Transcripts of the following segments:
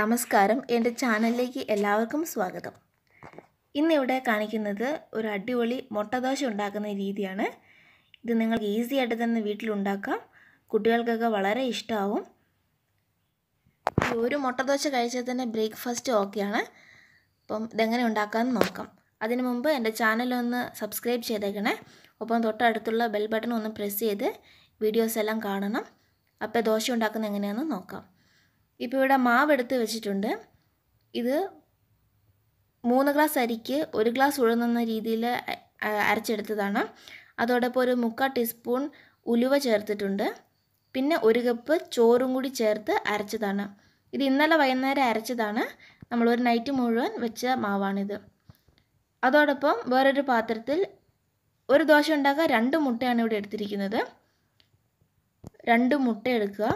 നമസ്കാരം എൻ്റെ ചാനലിലേക്ക് എല്ലാവർക്കും സ്വാഗതം ഇന്നിവിടെ കാണിക്കുന്നത് ഒരു അടിപൊളി മുട്ടദോശ ഉണ്ടാക്കുന്ന രീതിയാണ് ഇത് നിങ്ങൾ ഈസി ആയിട്ട് തന്നെ വീട്ടിലുണ്ടാക്കാം കുട്ടികൾക്കൊക്കെ വളരെ ഇഷ്ടമാവും ഒരു മുട്ടദോശ കഴിച്ചാൽ തന്നെ ബ്രേക്ക്ഫാസ്റ്റ് ഓക്കെയാണ് അപ്പം ഇതെങ്ങനെ ഉണ്ടാക്കാമെന്ന് നോക്കാം അതിനു മുമ്പ് എൻ്റെ ചാനലൊന്ന് സബ്സ്ക്രൈബ് ചെയ്തേക്കണേ ഒപ്പം തൊട്ടടുത്തുള്ള ബെൽ ബട്ടൺ ഒന്ന് പ്രസ് ചെയ്ത് വീഡിയോസ് എല്ലാം കാണണം അപ്പോൾ ദോശ ഉണ്ടാക്കുന്നത് എങ്ങനെയാണെന്ന് നോക്കാം ഇപ്പോൾ ഇവിടെ മാവ് എടുത്ത് വെച്ചിട്ടുണ്ട് ഇത് മൂന്ന് ഗ്ലാസ് അരിക്ക് ഒരു ഗ്ലാസ് ഉഴുന്ന രീതിയിൽ അരച്ചെടുത്തതാണ് അതോടൊപ്പം ഒരു മുക്കാൽ ടീസ്പൂൺ ഉലുവ ചേർത്തിട്ടുണ്ട് പിന്നെ ഒരു കപ്പ് ചോറും കൂടി ചേർത്ത് അരച്ചതാണ് ഇത് ഇന്നലെ വൈകുന്നേരം അരച്ചതാണ് നമ്മൾ ഒരു നൈറ്റ് മുഴുവൻ വെച്ച മാവാണിത് അതോടൊപ്പം വേറൊരു പാത്രത്തിൽ ഒരു ദോശ ഉണ്ടാക്കാൻ രണ്ട് മുട്ടയാണ് ഇവിടെ എടുത്തിരിക്കുന്നത് രണ്ട് മുട്ട എടുക്കുക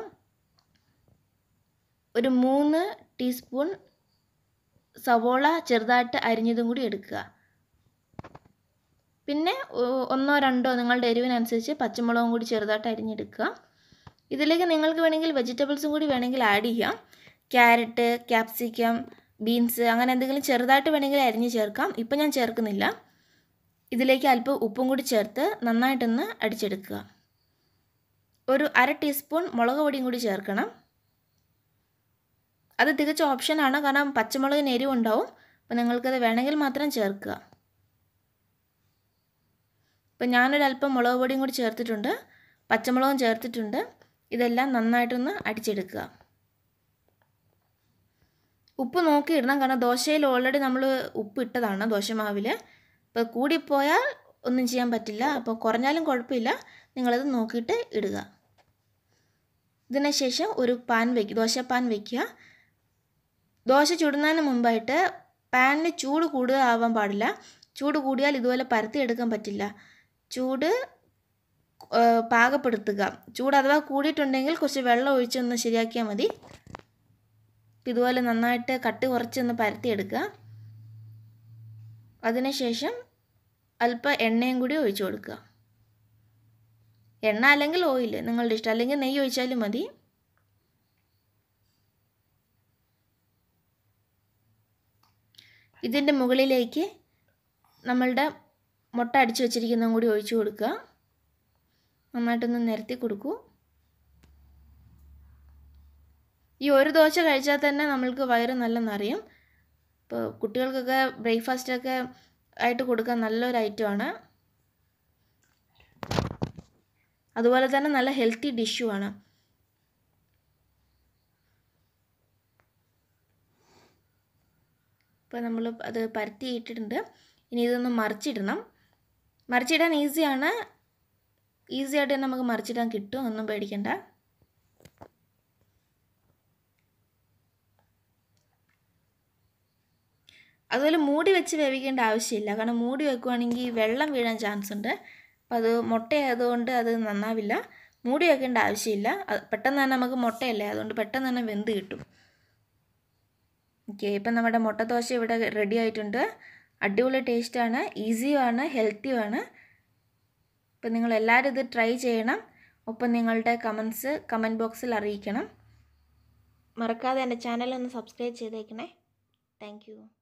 ഒരു മൂന്ന് ടീസ്പൂൺ സവോള ചെറുതായിട്ട് അരിഞ്ഞതും കൂടി എടുക്കുക പിന്നെ ഒന്നോ രണ്ടോ നിങ്ങളുടെ എരിവിനനുസരിച്ച് പച്ചമുളകും കൂടി ചെറുതായിട്ട് അരിഞ്ഞെടുക്കുക ഇതിലേക്ക് നിങ്ങൾക്ക് വേണമെങ്കിൽ വെജിറ്റബിൾസും കൂടി വേണമെങ്കിൽ ആഡ് ചെയ്യാം ക്യാരറ്റ് ക്യാപ്സിക്കം ബീൻസ് അങ്ങനെ എന്തെങ്കിലും ചെറുതായിട്ട് വേണമെങ്കിൽ അരിഞ്ഞ് ചേർക്കാം ഇപ്പം ഞാൻ ചേർക്കുന്നില്ല ഇതിലേക്ക് അല്പം ഉപ്പും കൂടി ചേർത്ത് നന്നായിട്ടൊന്ന് അടിച്ചെടുക്കുക ഒരു അര ടീസ്പൂൺ മുളക് പൊടിയും കൂടി ചേർക്കണം അത് തികച്ച ഓപ്ഷനാണ് കാരണം പച്ചമുളകിന് എരിവുണ്ടാവും അപ്പോൾ നിങ്ങൾക്കത് വേണമെങ്കിൽ മാത്രം ചേർക്കുക ഇപ്പം ഞാനൊരല്പം മുളക് പൊടിയും കൂടി ചേർത്തിട്ടുണ്ട് പച്ചമുളകും ചേർത്തിട്ടുണ്ട് ഇതെല്ലാം നന്നായിട്ടൊന്ന് അടിച്ചെടുക്കുക ഉപ്പ് നോക്കിയിടണം കാരണം ദോശയിൽ ഓൾറെഡി നമ്മൾ ഉപ്പ് ഇട്ടതാണ് ദോശമാവിൽ അപ്പോൾ കൂടിപ്പോയാൽ ഒന്നും ചെയ്യാൻ പറ്റില്ല അപ്പോൾ കുറഞ്ഞാലും കുഴപ്പമില്ല നിങ്ങളത് നോക്കിയിട്ട് ഇടുക ഇതിനുശേഷം ഒരു പാൻ വയ്ക്കുക ദോശ പാൻ വയ്ക്കുക ദോശ ചുടുന്നതിന് മുമ്പായിട്ട് പാനിന് ചൂട് കൂടുതൽ ആവാൻ പാടില്ല ചൂട് കൂടിയാൽ ഇതുപോലെ പരത്തി എടുക്കാൻ പറ്റില്ല ചൂട് പാകപ്പെടുത്തുക ചൂട് അഥവാ കൂടിയിട്ടുണ്ടെങ്കിൽ കുറച്ച് വെള്ളം ഒഴിച്ചൊന്ന് ശരിയാക്കിയാൽ മതി ഇതുപോലെ നന്നായിട്ട് കട്ടി കുറച്ചൊന്ന് പരത്തിയെടുക്കുക അതിനുശേഷം അല്പം എണ്ണയും കൂടി ഒഴിച്ചു കൊടുക്കുക എണ്ണ അല്ലെങ്കിൽ ഓയിൽ നിങ്ങളുടെ ഇഷ്ടം അല്ലെങ്കിൽ നെയ്യ് ഒഴിച്ചാലും മതി ഇതിൻ്റെ മുകളിലേക്ക് നമ്മളുടെ മുട്ട അടിച്ചു വച്ചിരിക്കുന്ന കൂടി ഒഴിച്ചു കൊടുക്കുക നന്നായിട്ടൊന്ന് നിരത്തി കൊടുക്കൂ ഈ ഒരു ദോശ കഴിച്ചാൽ തന്നെ നമ്മൾക്ക് വയറ് നല്ല നിറയും ഇപ്പോൾ കുട്ടികൾക്കൊക്കെ ബ്രേക്ക്ഫാസ്റ്റൊക്കെ ആയിട്ട് കൊടുക്കാൻ നല്ലൊരു ഐറ്റമാണ് അതുപോലെ തന്നെ നല്ല ഹെൽത്തി ഡിഷുമാണ് ഇപ്പോൾ നമ്മൾ അത് പരത്തി ഇട്ടിട്ടുണ്ട് ഇനി ഇതൊന്ന് മറിച്ചിടണം മറിച്ചിടാൻ ഈസിയാണ് ഈസി ആയിട്ട് തന്നെ നമുക്ക് മറിച്ചിടാൻ കിട്ടും ഒന്നും പേടിക്കണ്ട അതുപോലെ മൂടി വെച്ച് വേവിക്കേണ്ട ആവശ്യമില്ല കാരണം മൂടി വെക്കുവാണെങ്കിൽ വെള്ളം വീഴാൻ ചാൻസ് ഉണ്ട് അപ്പോൾ അത് മുട്ടയായതുകൊണ്ട് അത് നന്നാവില്ല മൂടി വെക്കേണ്ട ആവശ്യമില്ല പെട്ടെന്ന് തന്നെ നമുക്ക് മുട്ടയല്ലേ അതുകൊണ്ട് പെട്ടെന്ന് തന്നെ വെന്ത് കിട്ടും ഓക്കെ ഇപ്പം നമ്മുടെ മുട്ടദോശ ഇവിടെ റെഡി ആയിട്ടുണ്ട് അടിപൊളി ടേസ്റ്റാണ് ഈസിയുമാണ് ഹെൽത്തിയുമാണ് ഇപ്പം നിങ്ങൾ എല്ലാവരും ഇത് ട്രൈ ചെയ്യണം ഒപ്പം നിങ്ങളുടെ കമൻസ് കമൻറ്റ് ബോക്സിൽ അറിയിക്കണം മറക്കാതെ എൻ്റെ ചാനൽ ഒന്ന് സബ്സ്ക്രൈബ് ചെയ്തേക്കണേ താങ്ക്